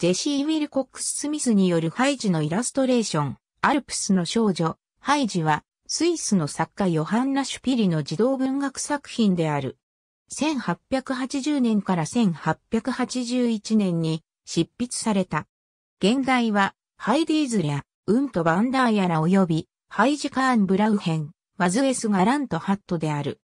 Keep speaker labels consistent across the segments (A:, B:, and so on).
A: ジェシー・ウィルコックス・スミスによるハイジのイラストレーション、アルプスの少女、ハイジは、スイスの作家ヨハンナ・シュピリの児童文学作品である。1880年から1881年に執筆された。現代は、ハイディーズや、ウンとバンダーヤラ及び、ハイジカーン・ブラウヘン、マズエス・ガラント・ハットである。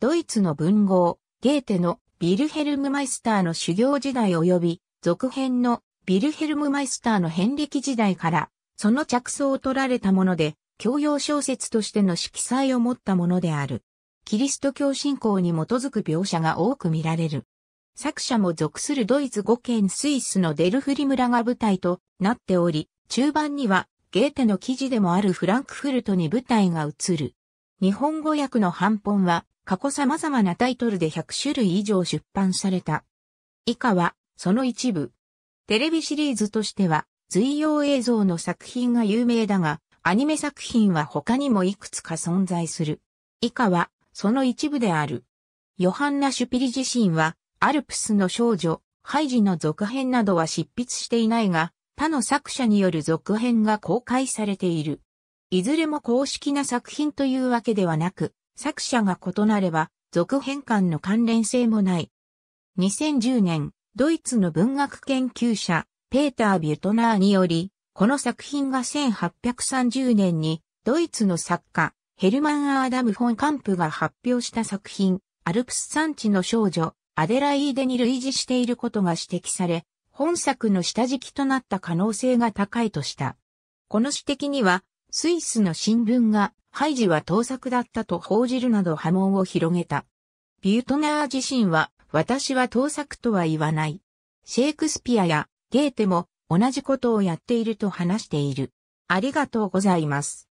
A: ドイツの文豪、ゲーテのビルヘルム・マイスターの修行時代及び、続編のビルヘルム・マイスターの遍歴時代から、その着想を取られたもので、教養小説としての色彩を持ったものである。キリスト教信仰に基づく描写が多く見られる。作者も属するドイツ語圏スイスのデルフリ村が舞台となっており、中盤にはゲーテの記事でもあるフランクフルトに舞台が移る。日本語訳の版本は過去様々なタイトルで100種類以上出版された。以下はその一部。テレビシリーズとしては、随用映像の作品が有名だが、アニメ作品は他にもいくつか存在する。以下は、その一部である。ヨハンナ・シュピリ自身は、アルプスの少女、ハイジの続編などは執筆していないが、他の作者による続編が公開されている。いずれも公式な作品というわけではなく、作者が異なれば、続編間の関連性もない。2010年、ドイツの文学研究者、ペーター・ビュトナーにより、この作品が1830年に、ドイツの作家、ヘルマン・アーダム・フォン・カンプが発表した作品、アルプス山地の少女、アデライーデに類似していることが指摘され、本作の下敷きとなった可能性が高いとした。この指摘には、スイスの新聞が、ハイジは盗作だったと報じるなど波紋を広げた。ビュートナー自身は、私は盗作とは言わない。シェイクスピアやゲーテも同じことをやっていると話している。ありがとうございます。